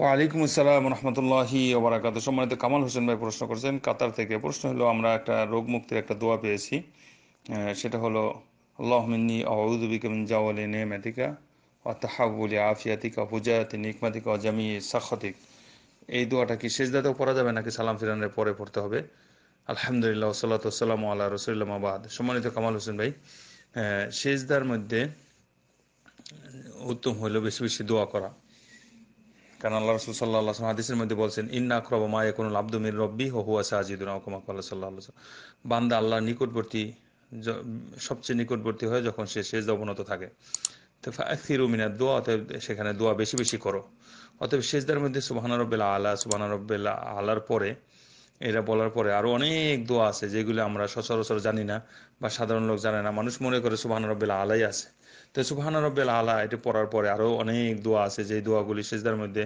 ওয়ালাইকুম আসসালাম রহমতুল্লাহি ওবরাকাত সম্মানিত কামাল হোসেন ভাই প্রশ্ন করেছেন কাতার থেকে প্রশ্ন হলো আমরা একটা রোগ মুক্তির একটা দোয়া পেয়েছি সেটা হলো আল্লাহমিনী আউদুবিকমিন জাওয়ালি নেমাতিকা অতাহাবুলি আফিয়াতিকা হুজায়াতি নিকমাতিকা অজামি সাক্ষতিক এই দোয়াটা কি সেজদাতেও পড়া যাবে নাকি সালাম ফিরানের পরে পড়তে হবে আলহামদুলিল্লাহ সাল্লাতাম আল্লাহ রসুল্লাম আবাদ সম্মানিত কামাল হোসেন ভাই সেজদার মধ্যে উত্তম হলো বেশি বেশি দোয়া করা কারণ আল্লাহ রসুল সাল্লাহ হাদিসের মধ্যে বলছেন ইন্না কোনো রব্বি সাল্লাহ বান্দা নিকটবর্তী সবচেয়ে নিকটবর্তী হয় যখন সে শেষ অবনত থাকে তো ফিরুমিনা দোয়া অতএব সেখানে দোয়া বেশি বেশি করো অতএব শেষদার মধ্যে সুবাহানা রব্বেলা আলা সুবাহানা রব্বেলা আলার পরে এটা বলার পরে আরও অনেক দোয়া আছে যেগুলো আমরা সচরাচর জানি না বা সাধারণ লোক জানে না মানুষ মনে করে সুবাহ রব্বেল আলাই আছে তো সুবাহান রব্বেল আলা এটা পড়ার পরে আরও অনেক দোয়া আছে যে দোয়াগুলি সেজদার মধ্যে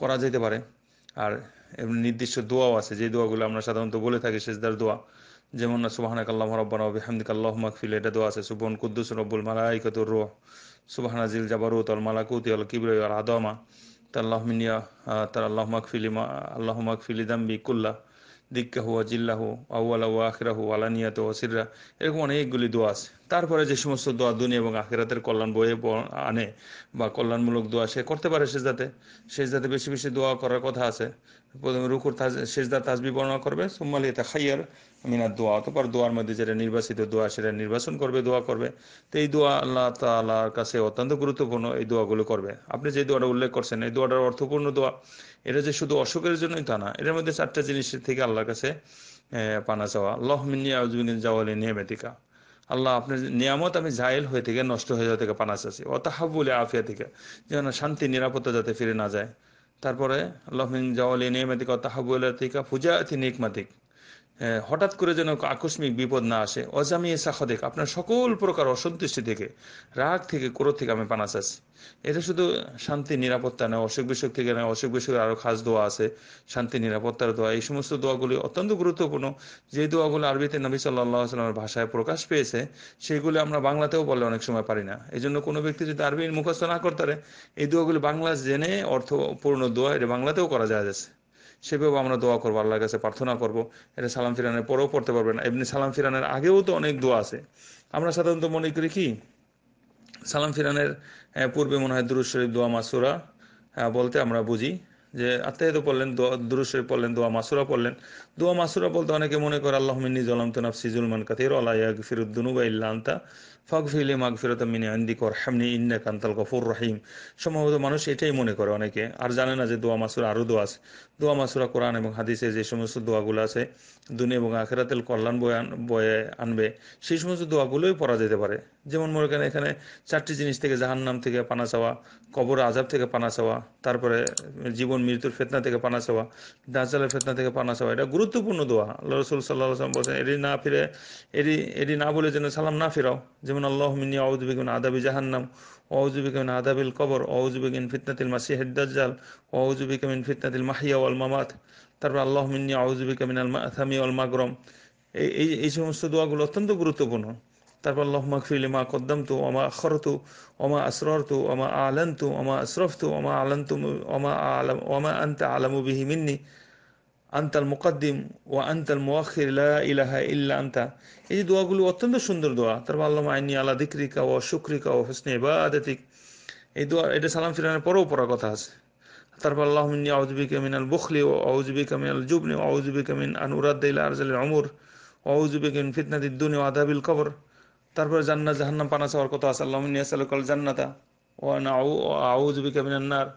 করা যেতে পারে আর এমনি নির্দিষ্ট দোয়াও আছে যে দোয়াগুলো আমরা সাধারণত বলে থাকি সেজদার দোয়া যেমন না কাল্লাহ রব্বান রব্বানা হামদিক আল্লাহ মাকফিল এটা দোয়া আছে সুবন কুদ্দুস রব্বুল মালাইকাতুর রোহ সুবাহানা জিল জাবারুত আল মালাকুতি আল কিবর আদমা তাল্লাহমিনিয়া তার আল্লাহ মাকফিলি আল্লাহ মাকফিলি দাম্বি কুল্লা দিক্কাহু আজিল্লাহু আউ্লা আখিরাহু আলানিয়াত ওসিররা এরকম অনেকগুলি দোয়া আছে তারপরে যে সমস্ত দোয়া দুনিয়া এবং আখেরাতের কল্যাণ বয়ে আনে বা কল্যাণমূলক দোয়া সে করতে পারে সেজদাতে সেজদাতে বেশি বেশি দোয়া করার কথা আছে প্রথমে রুকুর সেজদা তাজবি বর্ণনা করবে সোম্মালি তা খাইয়ার মিনার দোয়া অতপর দোয়ার মধ্যে যেটা নির্বাচিত দোয়া সেটা নির্বাচন করবে দোয়া করবে তো এই দোয়া আল্লাহ তালার কাছে অত্যন্ত গুরুত্বপূর্ণ এই দোয়াগুলো করবে আপনি যে দোয়াটা উল্লেখ করছেন এই দোয়াটার অর্থপূর্ণ দোয়া এটা যে শুধু অসুখের জন্যই তা না এটার মধ্যে চারটা জিনিসের থেকে আল্লাহর কাছে পানা চাওয়া লহমিনিয়া আউজবিন জাওয়ালি মেতিকা আল্লাহ আপনার নিয়ামত আমি জাহেল হয়ে থেকে নষ্ট হয়ে যাওয়া থেকে পানা চাচ্ছি ও তাহাবুলে আফিয়া থেকে যেন শান্তি নিরাপত্তা যাতে ফিরে না যায় তারপরে আল্লাহ জাওয়ালি নিয়মাতিক ও তাহাবুল্লাতিকা ফুজাতি নিকমাতিক হঠাৎ করে যেন আকস্মিক বিপদ না আসে সাখা দেখ আপনার সকল প্রকার অসন্তুষ্টি থেকে রাগ থেকে ক্রোধ থেকে আমি পানা চাচ্ছি এটা শুধু শান্তি নিরাপত্তা নয় অসুখ বিসুখ থেকে নয় অসুখ বিসুখের আরও খাস দোয়া আছে শান্তি নিরাপত্তার দোয়া এই সমস্ত দোয়াগুলি অত্যন্ত গুরুত্বপূর্ণ যে দোয়াগুলো আরবিতে নবী সাল্লাহ আসলামের ভাষায় প্রকাশ পেয়েছে সেইগুলি আমরা বাংলাতেও বলে অনেক সময় পারি না এই জন্য কোনো ব্যক্তি যদি আরবি মুখস্থ না করতে পারে এই দোয়াগুলি বাংলা জেনে অর্থপূর্ণ দোয়া এটা বাংলাতেও করা যায় যাচ্ছে সেভাবে আমরা দোয়া করবো আল্লাহর কাছে প্রার্থনা করব এটা সালাম ফিরানের পরেও পড়তে পারবেন এমনি সালাম ফিরানের আগেও তো অনেক দোয়া আছে আমরা সাধারণত মনে করি কি সালাম ফিরানের পূর্বে মনে হয় দুরুজ শরীফ দোয়া মাসুরা বলতে আমরা বুঝি যে আত্মায়ত পড়লেন দুরুসে পড়লেন দোয়া মাসুরা পড়লেন দোয়া মাসুরা বলতে অনেকে মনে করে আল্লাহ মিনি জলাম তো নাফসি জুলমান কাতির আলাইয়াগ ফিরুদ্দুনুবা ইল্লা আন্তা ফাগ ফিলে মাগ ফিরত মিনি আন্দি কর হামনি ইন্না কান্তাল গফুর রহিম সম্ভবত মানুষ এটাই মনে করে অনেকে আর জানে না যে দোয়া মাসুরা আরও দোয়া আছে দোয়া মাসুরা কোরআন এবং হাদিসে যে সমস্ত দোয়াগুলো আছে দুনিয়া এবং আখেরাতেল কল্যাণ বয়ে বয়ে আনবে সেই সমস্ত দোয়াগুলোই পড়া যেতে পারে যেমন মনে করেন এখানে চারটি জিনিস থেকে জাহান্নাম থেকে পানা চাওয়া কবর আজাব থেকে পানা চাওয়া তারপরে জীবন মৃত্যুর ফেতনা থেকে পানা চাওয়া দাঁচালের ফেতনা থেকে পানা চাওয়া এটা গুরুত্বপূর্ণ দোয়া আল্লাহ রসুল সাল্লাহ আসলাম বলছেন এটি না ফিরে এটি এটি না বলে যেন সালাম না ফেরাও যেমন আল্লাহ মিনি আউজবিকুন আদাবি জাহান্নাম ওয়াউজুবিকুন আদাবিল কবর ইন ফিতনাতিল মাসিহিদ দাজ্জাল ইন ফিতনাতিল মাহিয়া ওয়াল মামাত তারপর আল্লাহ মিনি আউজবিকা মিনাল মাথামি ওয়াল মাগরম এই এই সমস্ত দোয়াগুলো অত্যন্ত গুরুত্বপূর্ণ তারপর লহমাকফিল মা কদ্দমতু অমা আখরতু অমা আসরতু অমা আলন্তু অমা আসরফতু অমা আলন্তু অমা আলম অমা আন্তা আলম বিহিমিন্নি আন্তাল মুকাদ্দিম ও আন্তাল মুআখির ইলাহা ইল্লা আন্তা এই যে দোয়াগুলো অত্যন্ত সুন্দর দোয়া তারপর আল্লাহ আইনি আলা দিক্রিকা ও শুক্রিকা ও হোসনে ইবাদাতিক এই দোয়া এটা সালাম ফিরানের পরেও পড়া কথা আছে তারপর আল্লাহ মিনি কামিন আল বুখলি ও কামিন আল জুবনি ও আউজবিকা মিন আনুরাদ্দাইলা আরজাল অমর ও আউজবিকা মিন ফিতনাদিদ্দুনি ও আদাবিল কবর তারপরে জান্নাত জাহান্নাম পানা চাওয়ার কথা আছে আল্লাহ আল্লাহমিনিয়াসাল্লাকাল জান্নাতা ও আউ আউজুবি কামিনান্নার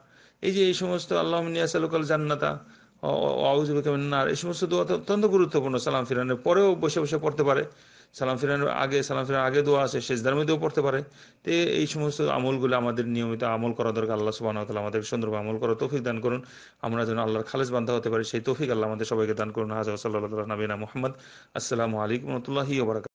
এই যে এই সমস্ত আল্লাহমিনিয়াসাল্লাকাল জান্নাতা আউজুবি কামিনান্নার এই সমস্ত দোয়া অত্যন্ত গুরুত্বপূর্ণ সালাম ফিরানের পরেও বসে বসে পড়তে পারে সালাম ফিরানের আগে সালাম ফিরানের আগে দোয়া আছে শেষ দার মধ্যেও পড়তে পারে তো এই সমস্ত আমলগুলো আমাদের নিয়মিত আমল করা দরকার আল্লাহ সুবাহ তালা আমাদের সুন্দরভাবে আমল করা তৌফিক দান করুন আমরা যেন আল্লাহর খালেজ বান্ধা হতে পারি সেই তৌফিক আল্লাহ আমাদের সবাইকে দান করুন হাজার সাল্লাহ নবীনা মোহাম্মদ আসসালামু আলাইকুম রহমতুল্লাহি